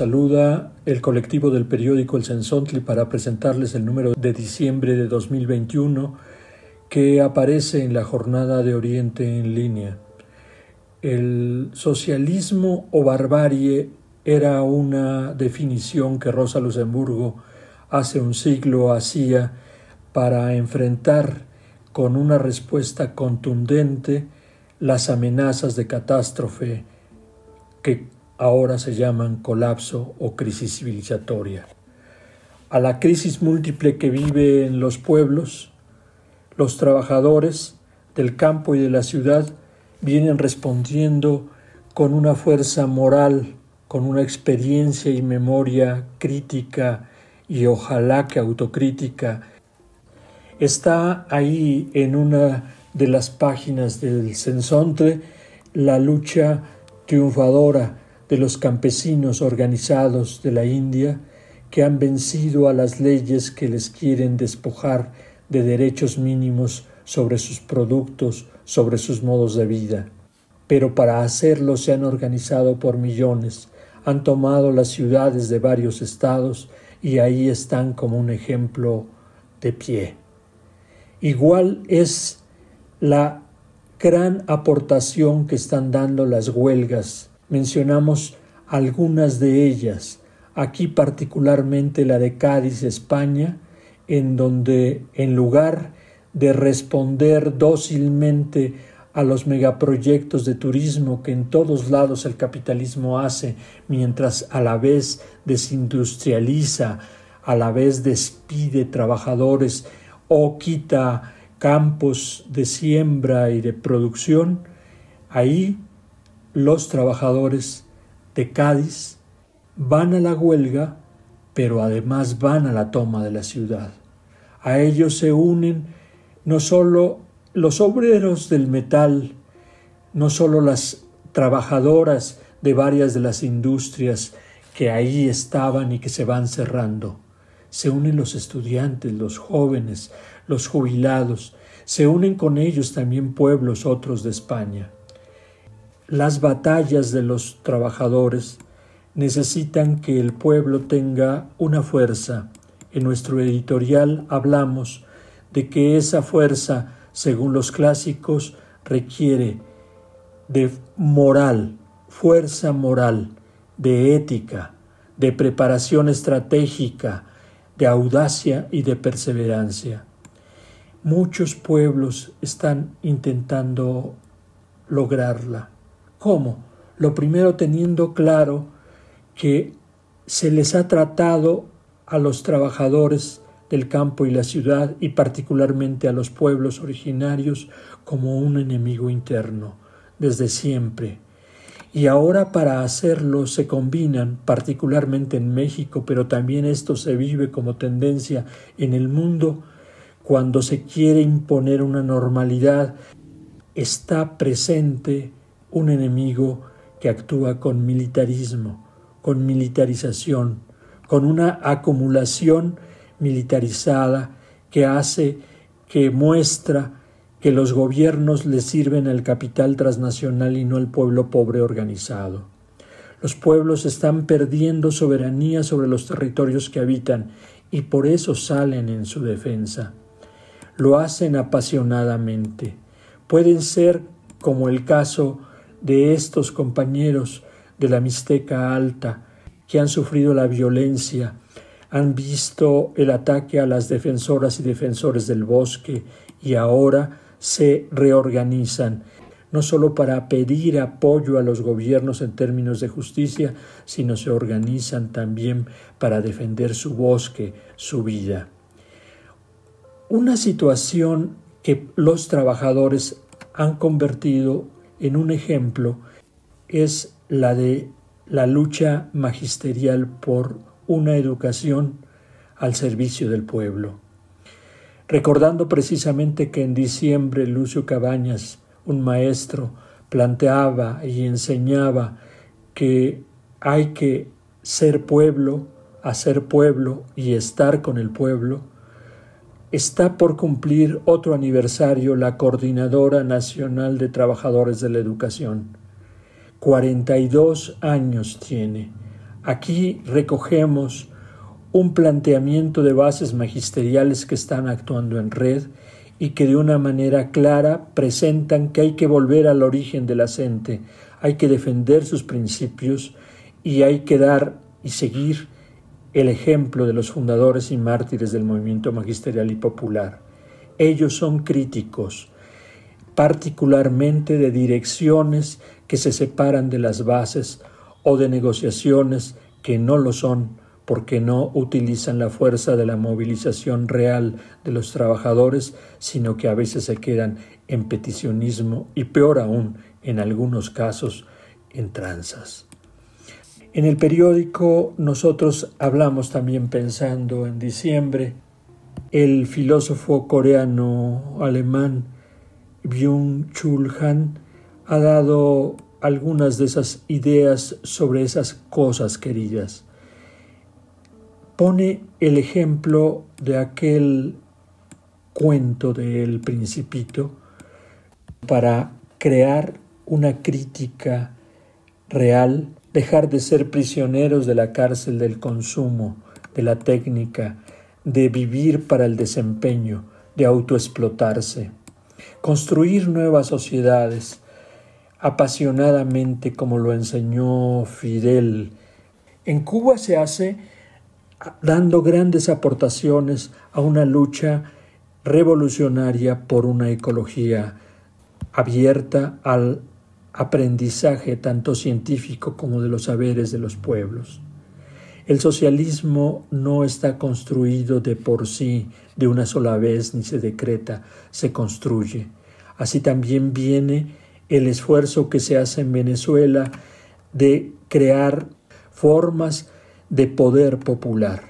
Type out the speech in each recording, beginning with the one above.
saluda el colectivo del periódico El Sensontli para presentarles el número de diciembre de 2021 que aparece en la jornada de Oriente en línea. El socialismo o barbarie era una definición que Rosa Luxemburgo hace un siglo hacía para enfrentar con una respuesta contundente las amenazas de catástrofe que ahora se llaman colapso o crisis civilizatoria. A la crisis múltiple que vive en los pueblos, los trabajadores del campo y de la ciudad vienen respondiendo con una fuerza moral, con una experiencia y memoria crítica y ojalá que autocrítica. Está ahí en una de las páginas del Censontre la lucha triunfadora de los campesinos organizados de la India que han vencido a las leyes que les quieren despojar de derechos mínimos sobre sus productos, sobre sus modos de vida. Pero para hacerlo se han organizado por millones, han tomado las ciudades de varios estados y ahí están como un ejemplo de pie. Igual es la gran aportación que están dando las huelgas mencionamos algunas de ellas, aquí particularmente la de Cádiz, España, en donde en lugar de responder dócilmente a los megaproyectos de turismo que en todos lados el capitalismo hace, mientras a la vez desindustrializa, a la vez despide trabajadores o quita campos de siembra y de producción, ahí los trabajadores de Cádiz van a la huelga, pero además van a la toma de la ciudad. A ellos se unen no solo los obreros del metal, no solo las trabajadoras de varias de las industrias que ahí estaban y que se van cerrando. Se unen los estudiantes, los jóvenes, los jubilados, se unen con ellos también pueblos otros de España. Las batallas de los trabajadores necesitan que el pueblo tenga una fuerza. En nuestro editorial hablamos de que esa fuerza, según los clásicos, requiere de moral, fuerza moral, de ética, de preparación estratégica, de audacia y de perseverancia. Muchos pueblos están intentando lograrla. ¿Cómo? Lo primero teniendo claro que se les ha tratado a los trabajadores del campo y la ciudad y particularmente a los pueblos originarios como un enemigo interno desde siempre. Y ahora para hacerlo se combinan, particularmente en México, pero también esto se vive como tendencia en el mundo, cuando se quiere imponer una normalidad, está presente un enemigo que actúa con militarismo, con militarización, con una acumulación militarizada que hace, que muestra que los gobiernos le sirven al capital transnacional y no al pueblo pobre organizado. Los pueblos están perdiendo soberanía sobre los territorios que habitan y por eso salen en su defensa. Lo hacen apasionadamente. Pueden ser, como el caso de estos compañeros de la Mixteca Alta que han sufrido la violencia, han visto el ataque a las defensoras y defensores del bosque y ahora se reorganizan, no solo para pedir apoyo a los gobiernos en términos de justicia, sino se organizan también para defender su bosque, su vida. Una situación que los trabajadores han convertido en un ejemplo es la de la lucha magisterial por una educación al servicio del pueblo. Recordando precisamente que en diciembre Lucio Cabañas, un maestro, planteaba y enseñaba que hay que ser pueblo, hacer pueblo y estar con el pueblo, está por cumplir otro aniversario la Coordinadora Nacional de Trabajadores de la Educación. 42 años tiene. Aquí recogemos un planteamiento de bases magisteriales que están actuando en red y que de una manera clara presentan que hay que volver al origen de la gente, hay que defender sus principios y hay que dar y seguir el ejemplo de los fundadores y mártires del movimiento magisterial y popular. Ellos son críticos, particularmente de direcciones que se separan de las bases o de negociaciones que no lo son porque no utilizan la fuerza de la movilización real de los trabajadores, sino que a veces se quedan en peticionismo y peor aún, en algunos casos, en tranzas. En el periódico nosotros hablamos también pensando en diciembre. El filósofo coreano-alemán Byung-Chul Han ha dado algunas de esas ideas sobre esas cosas queridas. Pone el ejemplo de aquel cuento del principito para crear una crítica real dejar de ser prisioneros de la cárcel del consumo, de la técnica, de vivir para el desempeño, de autoexplotarse, construir nuevas sociedades, apasionadamente como lo enseñó Fidel. En Cuba se hace dando grandes aportaciones a una lucha revolucionaria por una ecología abierta al aprendizaje tanto científico como de los saberes de los pueblos. El socialismo no está construido de por sí, de una sola vez, ni se decreta, se construye. Así también viene el esfuerzo que se hace en Venezuela de crear formas de poder popular.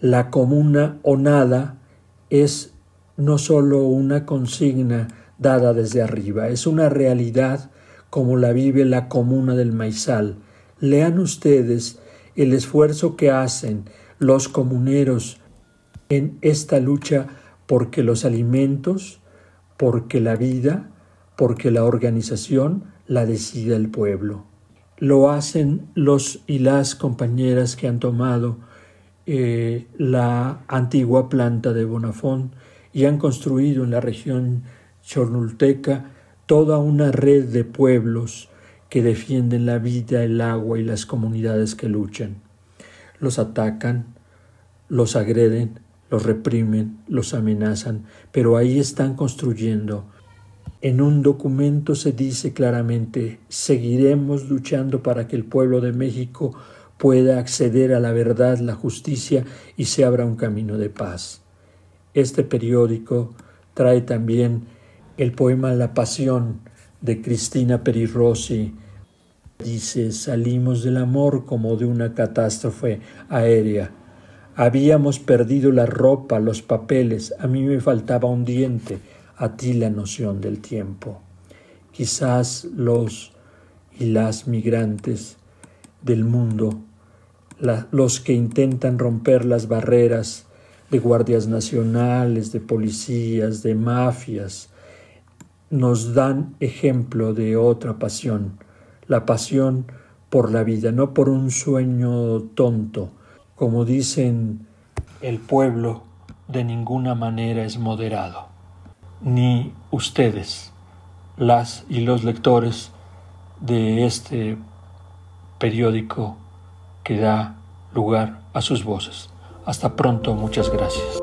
La comuna o nada es no solo una consigna dada desde arriba, es una realidad como la vive la comuna del Maizal. Lean ustedes el esfuerzo que hacen los comuneros en esta lucha porque los alimentos, porque la vida, porque la organización la decida el pueblo. Lo hacen los y las compañeras que han tomado eh, la antigua planta de Bonafón y han construido en la región chornulteca toda una red de pueblos que defienden la vida, el agua y las comunidades que luchan. Los atacan, los agreden, los reprimen, los amenazan, pero ahí están construyendo. En un documento se dice claramente, seguiremos luchando para que el pueblo de México pueda acceder a la verdad, la justicia y se abra un camino de paz. Este periódico trae también el poema La Pasión de Cristina Perirossi dice, salimos del amor como de una catástrofe aérea. Habíamos perdido la ropa, los papeles, a mí me faltaba un diente, a ti la noción del tiempo. Quizás los y las migrantes del mundo, los que intentan romper las barreras de guardias nacionales, de policías, de mafias, nos dan ejemplo de otra pasión, la pasión por la vida, no por un sueño tonto. Como dicen, el pueblo de ninguna manera es moderado, ni ustedes, las y los lectores de este periódico que da lugar a sus voces. Hasta pronto, muchas gracias.